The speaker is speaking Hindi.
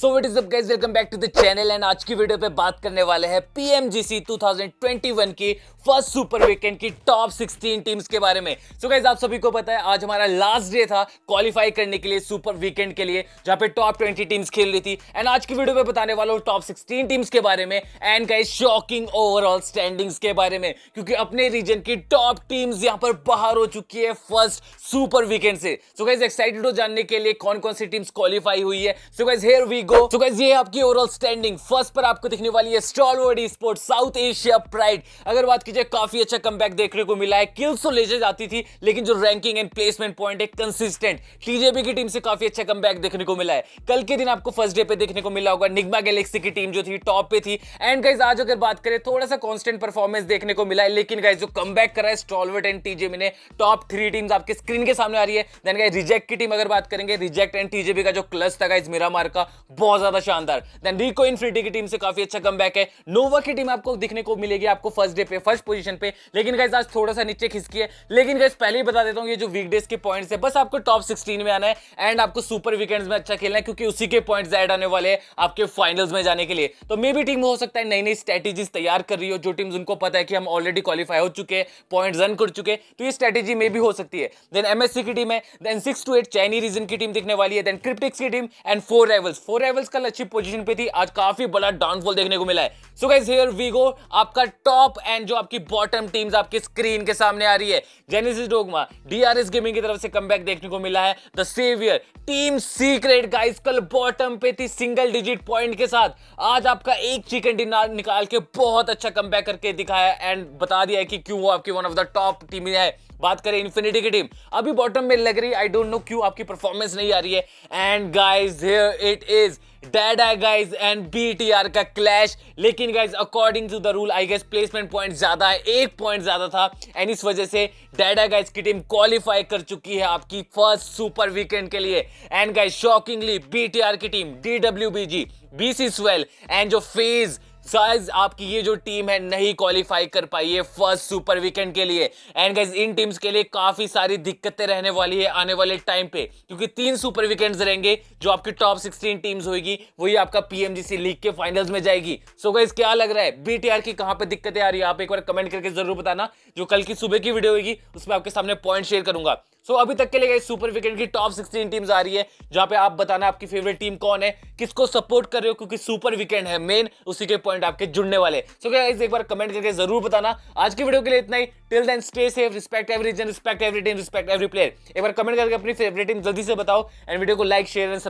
so it is up guys welcome back to the channel and आज की वीडियो पे बात करने वाले हैं पीएमजीसी 2021 की फर्स्ट सुपर वीकेंड की टॉप 16 टीम्स के बारे में सो so गाइस आप सभी को पता है आज हमारा लास्ट डे था क्वालिफाई करने के लिए सुपर वीकेंड के लिए जहां पे टॉप 20 टीम्स खेल रही थी एंड आज की वीडियो पे बताने वाला हूँ टॉप सिक्सटीन टीम्स के बारे में and guys shocking overall standings के बारे में क्योंकि अपने रीजन की टॉप टीम्स यहाँ पर बाहर हो चुकी है फर्स्ट सुपर वीकेंड से सो गाइज एक्साइटेड हो जानने के लिए कौन कौन सी टीम्स क्वालिफाई हुई है so guys here we go तो गाइस ये आपकी ओवरऑल स्टैंडिंग फर्स्ट पर आपको दिखने वाली है stalwart sport South Asia pride अगर बात कीजिए काफी अच्छा कम देखने को मिला है किल्स तो ले जाती थी लेकिन जो रैंकिंग एंड प्लेसमेंट पॉइंट है कंसिस्टेंट टीजेपी की टीम से काफी अच्छा कम देखने को मिला है कल के दिन आपको फर्स्ट डे पे देखने को मिला होगा निगमा गैलेक्सी की टीम जो थी टॉप पे थी एंड गाइज आज अगर बात करें थोड़ा सा कॉन्स्टेंट परफॉर्मेंस देखने को मिला है लेकिन गाइज जो कम करा है स्टॉलवर्ट एंड टीजेबी ने टॉप थ्री टीम आपके स्क्रीन के सामने आ रही है देन गाइज रिजेक्ट की टीम अगर बात करेंगे रिजेक्ट एंड टीजेबी का जो क्लस था गाइज मिरामार का बहुत ज्यादा शानदार देन रिको इन्फिनिटी की टीम से काफी अच्छा कम है नोवा की टीम आपको दिखने को मिलेगी आपको फर्स्ट डे पे फर्स्ट पोजीशन पे लेकिन गैस आज थोड़ा सा नीचे खिसकी है लेकिन गैस पहले ही बता देता हूँ ये जो वीकडेज के पॉइंट है बस आपको टॉप सिक्सटीन में आना है एंड आपको सुपर वीकेंड्स में अच्छा खेलना है क्योंकि उसी के पॉइंट एड आने वाले हैं आपके फाइनल्स में जाने के लिए तो मे भी टीम हो सकता है नई नई स्ट्रेटेजीज तैयार कर रही हो जो टीम उनको पता है कि हम ऑलरेडी क्वालिफाई हो चुके हैं पॉइंट रन कर चुके तो ये स्ट्रेटेजी में भी हो सकती है देन एमएससी की टीम है then six two eight Chinese region की टीम दिखने वाली है देन क्रिप्टिक्स की team and four rivals four rivals कल अच्छी पोजीशन पे थी आज काफी बड़ा डाउनफॉल देखने को मिला है so guys here we go आपका टॉप एंड जो आपकी बॉटम टीम्स आपकी स्क्रीन के सामने आ रही है जेनेसिस डोगमा डीआरएस गेमिंग की तरफ से कमबैक देखने को मिला है the saviour team secret guys कल बॉटम पे थी सिंगल डिजिट पॉइंट के साथ आज आपका एक चिकन डिनर निकाल के बहुत अच्छा कमबैक करके दिखाया एंड बता दिया कि क्यों वो आपकी one of the top team है बात करें इन्फिनिटी की टीम अभी बॉटम में लग रही आई डोंट नो क्यों आपकी परफॉर्मेंस नहीं आ रही है and guys here it is guys डेडा गाइज एंड बीटीआर का क्लैश लेकिन guys according to the rule I guess placement point ज्यादा है एक पॉइंट ज्यादा था एंड इस वजह से डेडा गाइज की टीम क्वालिफाई कर चुकी है आपकी फर्स्ट सुपर वीकेंड के लिए एंड गाइज शॉकिंगली बीटीआर की टीम बी बीसी स्वेल एंड जो फेज़ साइज आपकी ये जो टीम है नहीं क्वालिफाई कर पाई है फर्स्ट सुपर वीकेंड के लिए एंड गाइज इन टीम्स के लिए काफी सारी दिक्कतें रहने वाली है आने वाले टाइम पे क्योंकि तीन सुपर वीकेंड्स रहेंगे जो आपकी टॉप 16 टीम्स होगी वही आपका पीएमजीसी लीग के फाइनल्स में जाएगी सो so गाइज क्या लग रहा है बीटीआर की कहां पर दिक्कतें आ रही है आप एक बार कमेंट करके जरूर बताना जो कल की सुबह की वीडियो होगी उसमें आपके सामने पॉइंट शेयर करूंगा सो अभी तक के लिए सुपर वीकेंड की टॉप सिक्सटीन टीम्स आ रही है जहां पे आप बताना आपकी फेवरेट टीम कौन है किसको सपोर्ट कर रहे हो क्योंकि सुपर वीकेंड है मेन उसी के पॉइंट आपके जुड़ने वाले सो क्या गाइस एक बार कमेंट करके जरूर बताना आज की वीडियो के लिए इतना ही till then stay safe respect every region respect every team respect every player एक बार कमेंट करके अपनी फेवरेट टीम जल्दी से बताओ एंड वीडियो को लाइक शेयर एंड